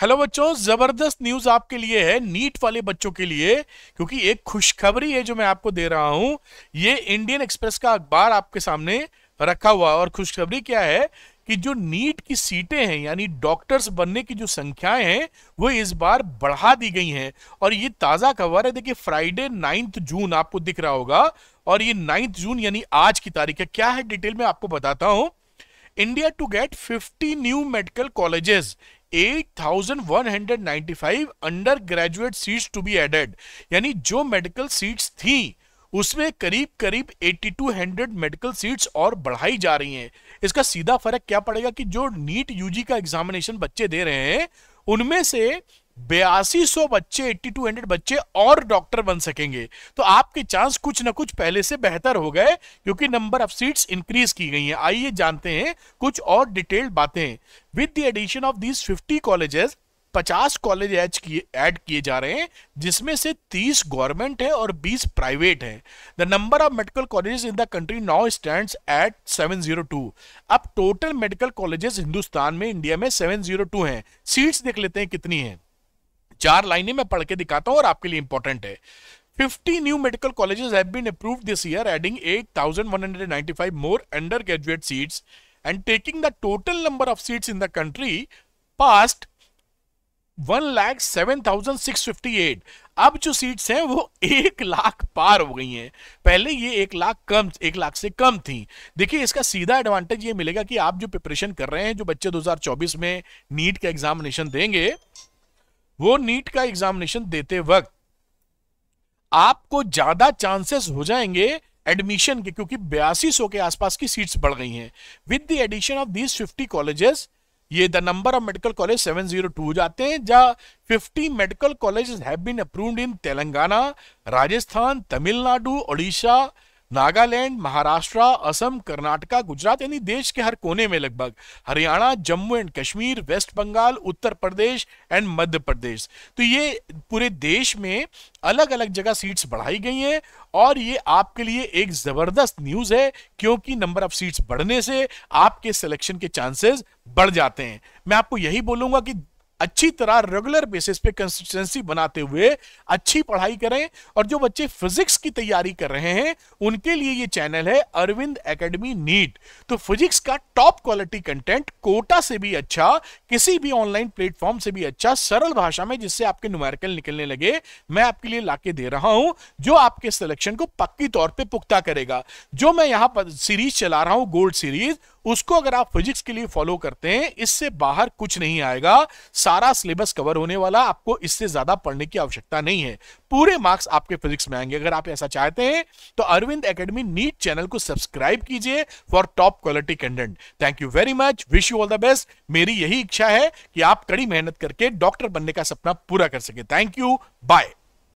hello बच्चों जबरदस्त news आपके लिए है नीट वाले बच्चों के लिए क्योंकि एक खुशखबरी है जो मैं आपको दे रहा हूं ये इंडियन एक्सप्रेस का अखबार आपके सामने रखा हुआ और खुशखबरी क्या है कि जो नीट की सीटें हैं यानी डॉक्टर्स बनने की जो संख्याएं हैं वो इस बार बढ़ा दी गई हैं और ये ताज़ा खबर है देखिए फ्राइडे नाइन्थ जून आपको दिख रहा होगा और ये नाइन्थ जून यानी आज की तारीख है क्या है डिटेल में आपको बताता हूं India to get 50 new medical colleges 8,195 undergraduate seats to be added यानी जो मेडिकल सीट्स थी उसमें करीब करीब 8200 मेडिकल सीट्स और बढ़ाई जा रही हैं इसका सीधा फर्क क्या पड़ेगा कि जो नीट यूजी का एग्जामिनेशन बच्चे दे रहे हैं उनमें से बयासी सौ बच्चे एट्टी टू हंड्रेड बच्चे और डॉक्टर बन सकेंगे तो आपके चांस कुछ ना कुछ पहले से बेहतर हो गए क्योंकि नंबर ऑफ सीट्स इंक्रीज की गई हैं आइए जानते हैं कुछ और डिटेल्ड बातें with the addition of these fifty colleges पचास कॉलेज एज किए ऐड किए जा रहे हैं जिसमें से तीस गवर्नमेंट है और बीस प्राइवेट है the number of medical colleges in the country now stand at seven zero two अब टोटल मेडिकल कॉलेजेस हिंदुस्तान में इंडिया में सेवन जीरो टू है सीट्स देख लेते हैं कितनी हैं चार लाइनें मैं पढ़ के दिखाता हूं और आपके लिए इंपॉर्टेंट है 50 new medical colleges have been approved this year adding 8195 more undergraduate seats and taking the total number of seats in the country past 1,07,658 अब जो सीट्स हैं वो एक लाख पार हो गई है पहले ये एक लाख कम एक लाख से कम थी देखिए इसका सीधा एडवांटेज ये मिलेगा कि आप जो प्रिपरेशन कर रहे हैं जो बच्चे 2024 में नीट का एग्जामिनेशन देंगे वो नीट का एग्जामिनेशन देते वक्त आपको ज्यादा चांसेस हो जाएंगे एडमिशन के क्योंकि बयासी सौ के आसपास की सीट्स बढ़ गई हैं with the addition of these 50 colleges ये the number of medical college 702 हो जाते हैं जहां fifty medical college have been approved in Telangana Rajasthan Tamil Nadu Odisha Nagaland Maharashtra Assam Karnataka Gujarat यानी देश के हर कोने में लगभग हरियाणा जम्मू एंड कश्मीर वेस्ट बंगाल उत्तर प्रदेश एंड मध्य प्रदेश तो ये पूरे देश में अलग अलग जगह सीट्स बढ़ाई गई हैं और ये आपके लिए एक ज़बरदस्त न्यूज़ है क्योंकि नंबर ऑफ सीट्स बढ़ने से आपके सिलेक्शन के चांसेस बढ़ जाते हैं मैं आपको यही बोलूंगा कि अच्छी तरह रेगुलर बेसिस पे कंसिस्टेंसी बनाते हुए अच्छी पढ़ाई करें और जो बच्चे फिजिक्स की तैयारी कर रहे हैं उनके लिए ये चैनल है अरविंद एकेडमी नीट तो फिजिक्स का टॉप क्वालिटी कंटेंट कोटा से भी अच्छा किसी भी ऑनलाइन प्लेटफॉर्म से भी अच्छा सरल भाषा में जिससे आपके न्यूमेरिकल निकलने लगे मैं आपके लिए लाके दे रहा हूं जो आपके सिलेक्शन को पक्की तौर पर पुख्ता करेगा जो मैं यहां पर सीरीज चला रहा हूं गोल्ड सीरीज उसको अगर आप फिजिक्स के लिए फॉलो करते हैं इससे बाहर कुछ नहीं आएगा सारा सिलेबस कवर होने वाला आपको इससे ज्यादा पढ़ने की आवश्यकता नहीं है पूरे मार्क्स आपके फिजिक्स में आएंगे अगर आप ऐसा चाहते हैं तो अरविंद एकेडमी नीट चैनल को सब्सक्राइब कीजिए for top quality content thank you very much wish you all the best मेरी यही इच्छा है कि आप कड़ी मेहनत करके डॉक्टर बनने का सपना पूरा कर सके थैंक यू बाय